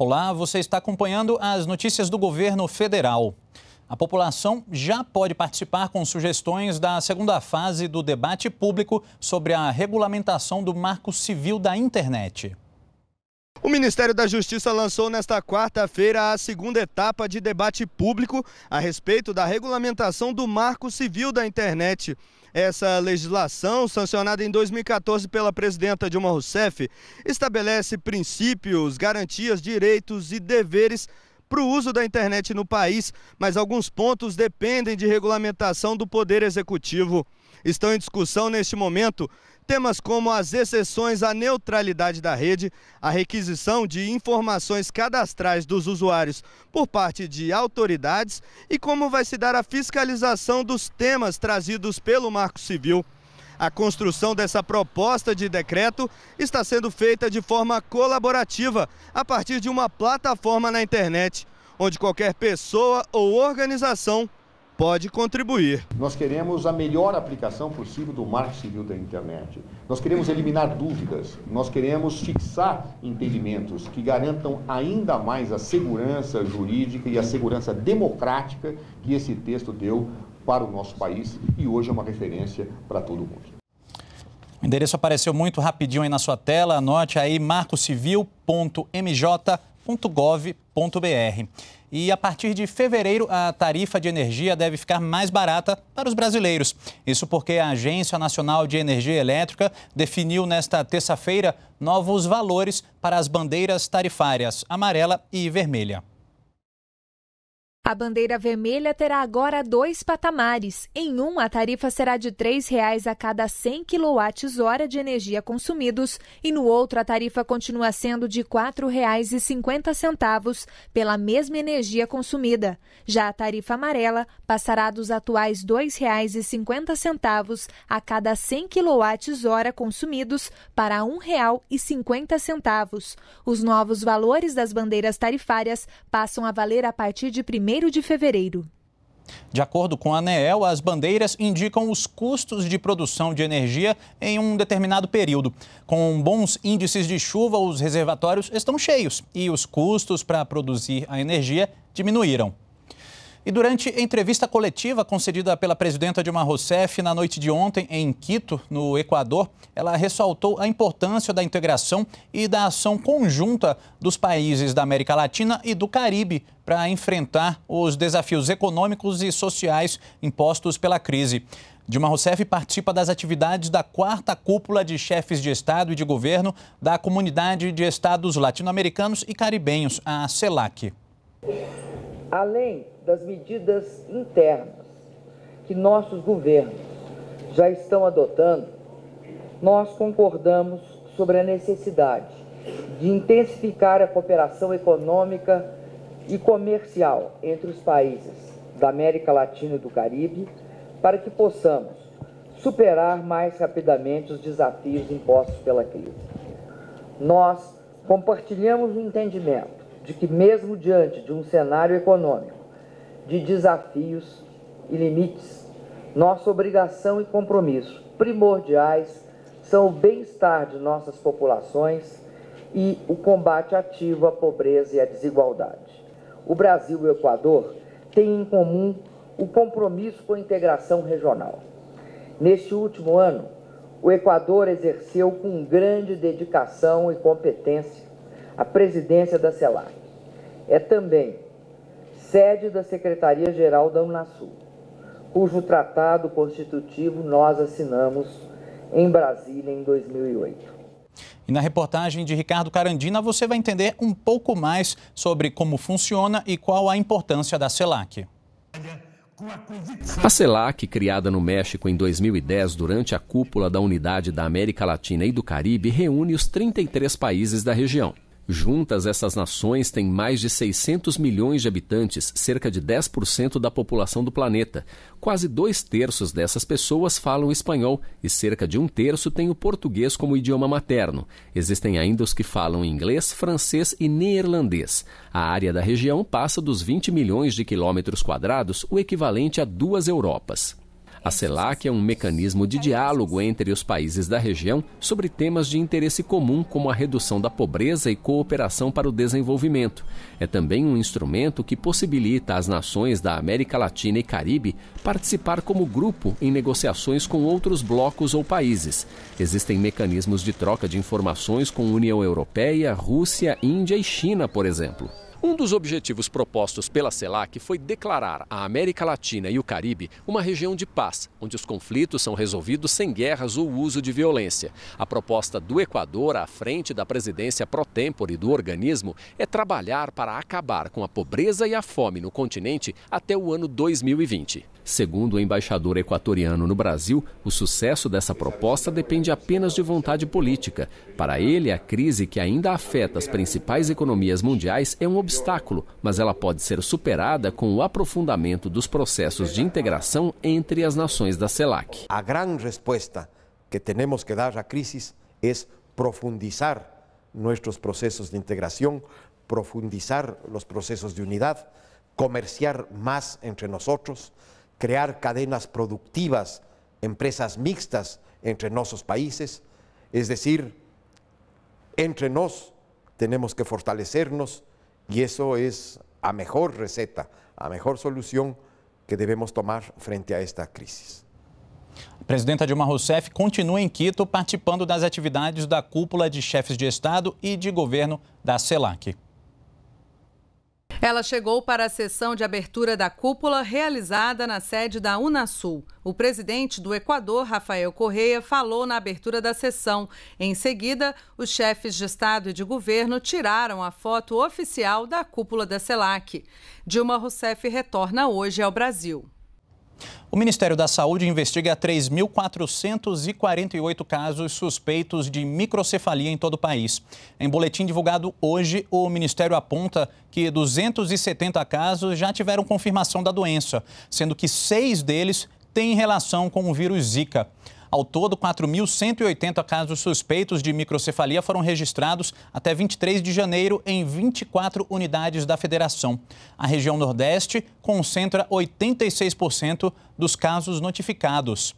Olá, você está acompanhando as notícias do governo federal. A população já pode participar com sugestões da segunda fase do debate público sobre a regulamentação do Marco Civil da Internet. O Ministério da Justiça lançou nesta quarta-feira a segunda etapa de debate público a respeito da regulamentação do Marco Civil da Internet. Essa legislação, sancionada em 2014 pela presidenta Dilma Rousseff, estabelece princípios, garantias, direitos e deveres para o uso da internet no país, mas alguns pontos dependem de regulamentação do Poder Executivo. Estão em discussão neste momento Temas como as exceções à neutralidade da rede, a requisição de informações cadastrais dos usuários por parte de autoridades e como vai se dar a fiscalização dos temas trazidos pelo Marco Civil. A construção dessa proposta de decreto está sendo feita de forma colaborativa, a partir de uma plataforma na internet, onde qualquer pessoa ou organização pode contribuir. Nós queremos a melhor aplicação possível do marco civil da internet. Nós queremos eliminar dúvidas, nós queremos fixar entendimentos que garantam ainda mais a segurança jurídica e a segurança democrática que esse texto deu para o nosso país e hoje é uma referência para todo mundo. O endereço apareceu muito rapidinho aí na sua tela, anote aí marcocivil.mj energia.gov.br. E a partir de fevereiro, a tarifa de energia deve ficar mais barata para os brasileiros. Isso porque a Agência Nacional de Energia Elétrica definiu nesta terça-feira novos valores para as bandeiras tarifárias amarela e vermelha. A bandeira vermelha terá agora dois patamares. Em um, a tarifa será de R$ 3,00 a cada 100 kWh de energia consumidos e no outro a tarifa continua sendo de R$ 4,50 pela mesma energia consumida. Já a tarifa amarela passará dos atuais R$ 2,50 a cada 100 kWh consumidos para R$ 1,50. Os novos valores das bandeiras tarifárias passam a valer a partir de 1 de fevereiro. De acordo com a ANEEL, as bandeiras indicam os custos de produção de energia em um determinado período. Com bons índices de chuva, os reservatórios estão cheios e os custos para produzir a energia diminuíram. E durante entrevista coletiva concedida pela presidenta Dilma Rousseff na noite de ontem em Quito, no Equador, ela ressaltou a importância da integração e da ação conjunta dos países da América Latina e do Caribe para enfrentar os desafios econômicos e sociais impostos pela crise. Dilma Rousseff participa das atividades da quarta cúpula de chefes de Estado e de governo da Comunidade de Estados Latino-Americanos e Caribenhos, a CELAC além das medidas internas que nossos governos já estão adotando, nós concordamos sobre a necessidade de intensificar a cooperação econômica e comercial entre os países da América Latina e do Caribe para que possamos superar mais rapidamente os desafios impostos pela crise. Nós compartilhamos o entendimento de que, mesmo diante de um cenário econômico de desafios e limites, nossa obrigação e compromisso primordiais são o bem-estar de nossas populações e o combate ativo à pobreza e à desigualdade. O Brasil e o Equador têm em comum o compromisso com a integração regional. Neste último ano, o Equador exerceu com grande dedicação e competência a presidência da CELAC. É também sede da Secretaria-Geral da Unasul, cujo tratado constitutivo nós assinamos em Brasília em 2008. E na reportagem de Ricardo Carandina você vai entender um pouco mais sobre como funciona e qual a importância da CELAC. A CELAC, criada no México em 2010 durante a cúpula da Unidade da América Latina e do Caribe, reúne os 33 países da região. Juntas, essas nações têm mais de 600 milhões de habitantes, cerca de 10% da população do planeta. Quase dois terços dessas pessoas falam espanhol e cerca de um terço tem o português como idioma materno. Existem ainda os que falam inglês, francês e neerlandês. A área da região passa dos 20 milhões de quilômetros quadrados, o equivalente a duas Europas. A CELAC é um mecanismo de diálogo entre os países da região sobre temas de interesse comum, como a redução da pobreza e cooperação para o desenvolvimento. É também um instrumento que possibilita às nações da América Latina e Caribe participar como grupo em negociações com outros blocos ou países. Existem mecanismos de troca de informações com União Europeia, Rússia, Índia e China, por exemplo. Um dos objetivos propostos pela CELAC foi declarar a América Latina e o Caribe uma região de paz, onde os conflitos são resolvidos sem guerras ou uso de violência. A proposta do Equador, à frente da presidência pro tempore do organismo, é trabalhar para acabar com a pobreza e a fome no continente até o ano 2020. Segundo o embaixador equatoriano no Brasil, o sucesso dessa proposta depende apenas de vontade política. Para ele, a crise que ainda afeta as principais economias mundiais é um obstáculo, mas ela pode ser superada com o aprofundamento dos processos de integração entre as nações da CELAC. A grande resposta que temos que dar à crise é profundizar nossos processos de integração, profundizar os processos de unidade, comerciar mais entre nós, criar cadenas produtivas, empresas mixtas entre nossos países, é dizer, entre nós temos que fortalecernos Y eso es a mejor receta, a mejor solución que debemos tomar frente a esta crisis. A presidenta Dilma Rousseff continua em Quito participando das atividades da cúpula de chefes de Estado e de governo da CELAC. Ela chegou para a sessão de abertura da cúpula realizada na sede da Unasul. O presidente do Equador, Rafael Correia, falou na abertura da sessão. Em seguida, os chefes de Estado e de governo tiraram a foto oficial da cúpula da CELAC. Dilma Rousseff retorna hoje ao Brasil. O Ministério da Saúde investiga 3.448 casos suspeitos de microcefalia em todo o país. Em boletim divulgado hoje, o Ministério aponta que 270 casos já tiveram confirmação da doença, sendo que seis deles têm relação com o vírus Zika. Ao todo, 4.180 casos suspeitos de microcefalia foram registrados até 23 de janeiro em 24 unidades da federação. A região Nordeste concentra 86% dos casos notificados.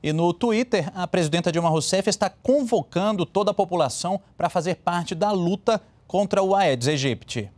E no Twitter, a presidenta Dilma Rousseff está convocando toda a população para fazer parte da luta contra o Aedes aegypti.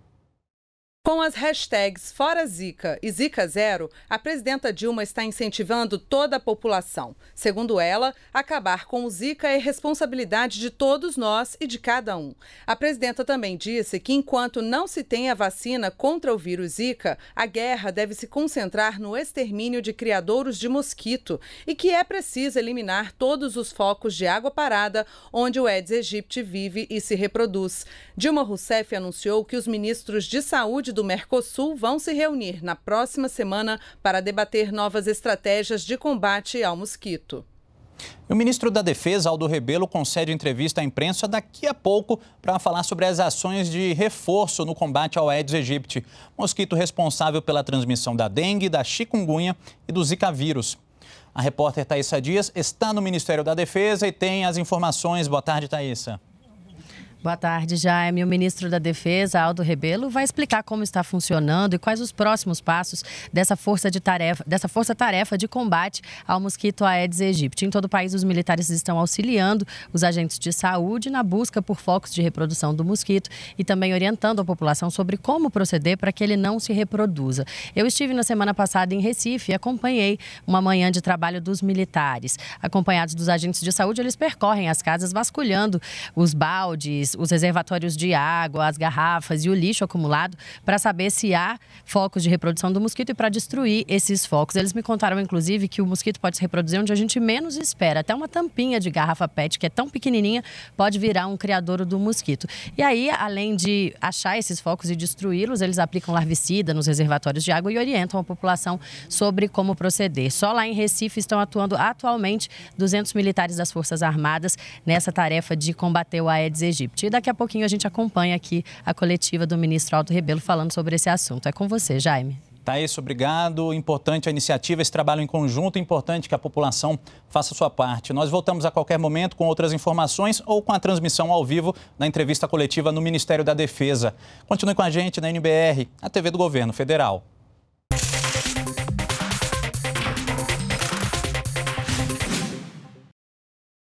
Com as hashtags Fora Zika e Zika Zero, a presidenta Dilma está incentivando toda a população. Segundo ela, acabar com o Zika é responsabilidade de todos nós e de cada um. A presidenta também disse que enquanto não se tem a vacina contra o vírus Zika, a guerra deve se concentrar no extermínio de criadouros de mosquito e que é preciso eliminar todos os focos de água parada onde o Aedes aegypti vive e se reproduz. Dilma Rousseff anunciou que os ministros de saúde do Mercosul vão se reunir na próxima semana para debater novas estratégias de combate ao mosquito. O ministro da Defesa, Aldo Rebelo, concede entrevista à imprensa daqui a pouco para falar sobre as ações de reforço no combate ao Aedes aegypti, mosquito responsável pela transmissão da dengue, da chikungunya e do zika vírus. A repórter Thaisa Dias está no Ministério da Defesa e tem as informações. Boa tarde, Thaisa. Boa tarde, Jaime. O ministro da Defesa, Aldo Rebelo, vai explicar como está funcionando e quais os próximos passos dessa força de tarefa, dessa força tarefa de combate ao mosquito Aedes aegypti. Em todo o país, os militares estão auxiliando os agentes de saúde na busca por focos de reprodução do mosquito e também orientando a população sobre como proceder para que ele não se reproduza. Eu estive na semana passada em Recife e acompanhei uma manhã de trabalho dos militares. Acompanhados dos agentes de saúde, eles percorrem as casas vasculhando os baldes os reservatórios de água, as garrafas e o lixo acumulado para saber se há focos de reprodução do mosquito e para destruir esses focos. Eles me contaram, inclusive, que o mosquito pode se reproduzir onde a gente menos espera. Até uma tampinha de garrafa PET, que é tão pequenininha, pode virar um criadouro do mosquito. E aí, além de achar esses focos e destruí-los, eles aplicam larvicida nos reservatórios de água e orientam a população sobre como proceder. Só lá em Recife estão atuando atualmente 200 militares das Forças Armadas nessa tarefa de combater o Aedes aegypti. E daqui a pouquinho a gente acompanha aqui a coletiva do ministro Aldo Rebelo falando sobre esse assunto. É com você, Jaime. Tá isso, obrigado. Importante a iniciativa, esse trabalho em conjunto. Importante que a população faça a sua parte. Nós voltamos a qualquer momento com outras informações ou com a transmissão ao vivo da entrevista coletiva no Ministério da Defesa. Continue com a gente na NBR, a TV do Governo Federal.